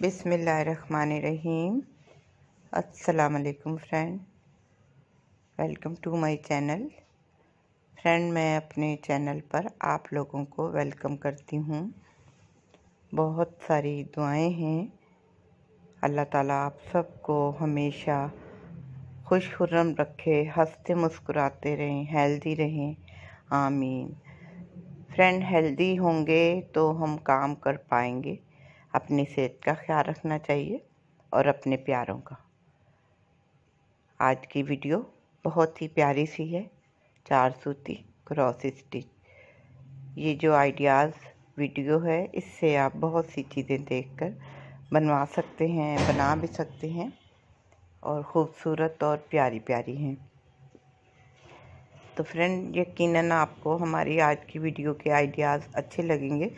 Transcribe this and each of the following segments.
बिसमीम अस्सलाम friend welcome to my channel friend मैं अपने चैनल पर आप लोगों को वेलकम करती हूँ बहुत सारी दुआएं हैं अल्लाह ताला आप सबको हमेशा खुश खुर्रम रखे हंसते मुस्कुराते रहें हेल्दी रहें आमीन फ्रेंड हेल्दी होंगे तो हम काम कर पाएंगे अपनी सेहत का ख्याल रखना चाहिए और अपने प्यारों का आज की वीडियो बहुत ही प्यारी सी है चार सूती क्रॉस स्टिच ये जो आइडियाज़ वीडियो है इससे आप बहुत सी चीज़ें देखकर बनवा सकते हैं बना भी सकते हैं और ख़ूबसूरत और प्यारी प्यारी हैं तो फ्रेंड यकीनन आपको हमारी आज की वीडियो के आइडियाज़ अच्छे लगेंगे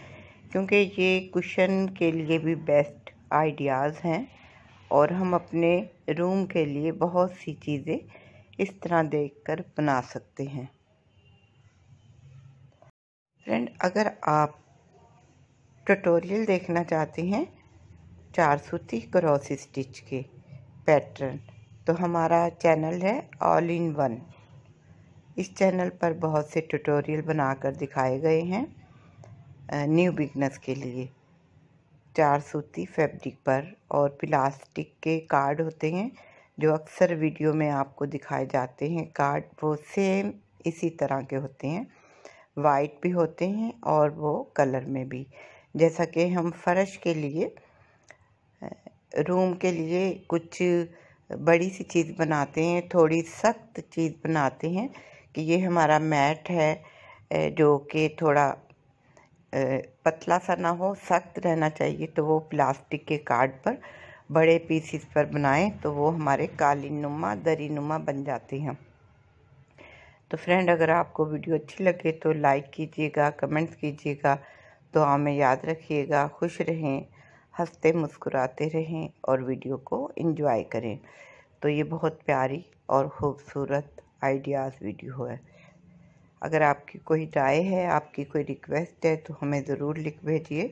क्योंकि ये कुशन के लिए भी बेस्ट आइडियाज़ हैं और हम अपने रूम के लिए बहुत सी चीज़ें इस तरह देखकर बना सकते हैं फ्रेंड अगर आप ट्यूटोरियल देखना चाहते हैं चार सूती क्रॉस स्टिच के पैटर्न तो हमारा चैनल है ऑल इन वन इस चैनल पर बहुत से ट्यूटोरियल बनाकर दिखाए गए हैं न्यू बिगनस के लिए चार सूती फैब्रिक पर और प्लास्टिक के कार्ड होते हैं जो अक्सर वीडियो में आपको दिखाए जाते हैं कार्ड वो सेम इसी तरह के होते हैं वाइट भी होते हैं और वो कलर में भी जैसा कि हम फर्श के लिए रूम के लिए कुछ बड़ी सी चीज़ बनाते हैं थोड़ी सख्त चीज़ बनाते हैं कि ये हमारा मैट है जो कि थोड़ा पतला सा ना हो सख्त रहना चाहिए तो वो प्लास्टिक के कार्ड पर बड़े पीसीस पर बनाएं तो वो हमारे कालीन नुमा दरी नुमा बन जाते हैं तो फ्रेंड अगर आपको वीडियो अच्छी लगे तो लाइक कीजिएगा कमेंट्स कीजिएगा तो हमें याद रखिएगा खुश रहें हंसते मुस्कुराते रहें और वीडियो को इंजॉय करें तो ये बहुत प्यारी और ख़ूबसूरत आइडियाज़ वीडियो है अगर आपकी कोई राय है आपकी कोई रिक्वेस्ट है तो हमें ज़रूर लिख भेजिए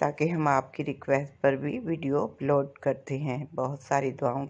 ताकि हम आपकी रिक्वेस्ट पर भी वीडियो अपलोड करते हैं बहुत सारी दुआओं